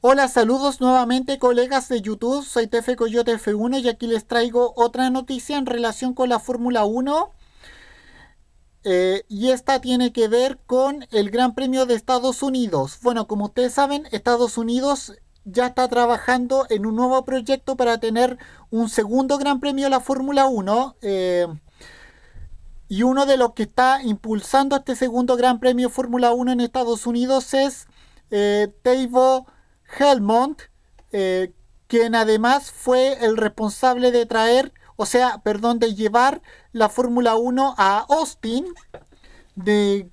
Hola, saludos nuevamente colegas de YouTube, soy TF Coyote F1 y aquí les traigo otra noticia en relación con la Fórmula 1. Eh, y esta tiene que ver con el Gran Premio de Estados Unidos. Bueno, como ustedes saben, Estados Unidos ya está trabajando en un nuevo proyecto para tener un segundo Gran Premio de la Fórmula 1. Eh, y uno de los que está impulsando este segundo Gran Premio Fórmula 1 en Estados Unidos es eh, Helmond, eh, quien además fue el responsable de traer, o sea, perdón, de llevar la Fórmula 1 a Austin, de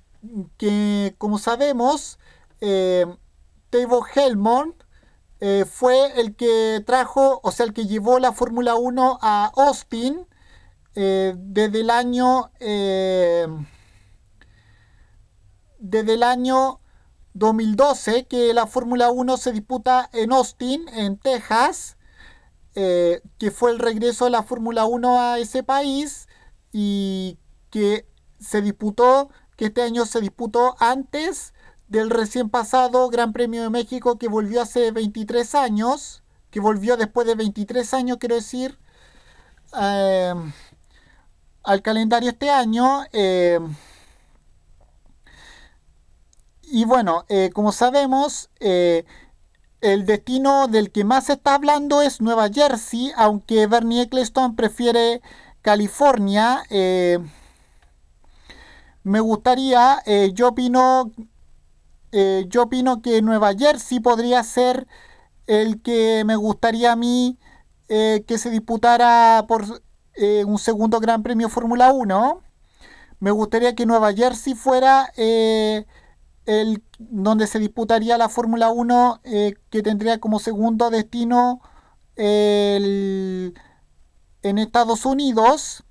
que, como sabemos, eh, Tavo Helmond eh, fue el que trajo, o sea, el que llevó la Fórmula 1 a Austin eh, desde el año... desde el año 2012 que la Fórmula 1 se disputa en Austin, en Texas, eh, que fue el regreso de la Fórmula 1 a ese país y que se disputó, que este año se disputó antes del recién pasado Gran Premio de México que volvió hace 23 años, que volvió después de 23 años, quiero decir, eh, al calendario este año. Eh, y bueno, eh, como sabemos, eh, el destino del que más se está hablando es Nueva Jersey, aunque Bernie Eccleston prefiere California. Eh, me gustaría, yo opino, yo opino que Nueva Jersey podría ser el que me gustaría a mí que se disputara por un segundo Gran Premio Fórmula 1. Me gustaría que Nueva Jersey fuera el, donde se disputaría la Fórmula 1 eh, que tendría como segundo destino el, en Estados Unidos.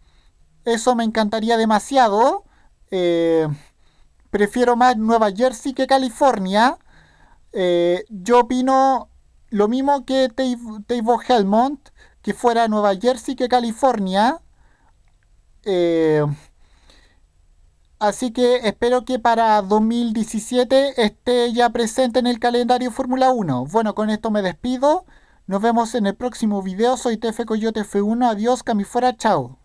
Eso me encantaría demasiado. Eh, prefiero más Nueva Jersey que California. Eh, yo opino lo mismo que Tavo Helmont, que fuera Nueva Jersey que California. Así que espero que para 2017 esté ya presente en el calendario Fórmula 1. Bueno, con esto me despido. Nos vemos en el próximo video. Soy TF Coyote F1. Adiós, camifora, chao.